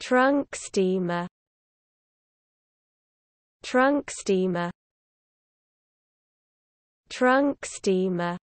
Trunk steamer Trunk steamer Trunk steamer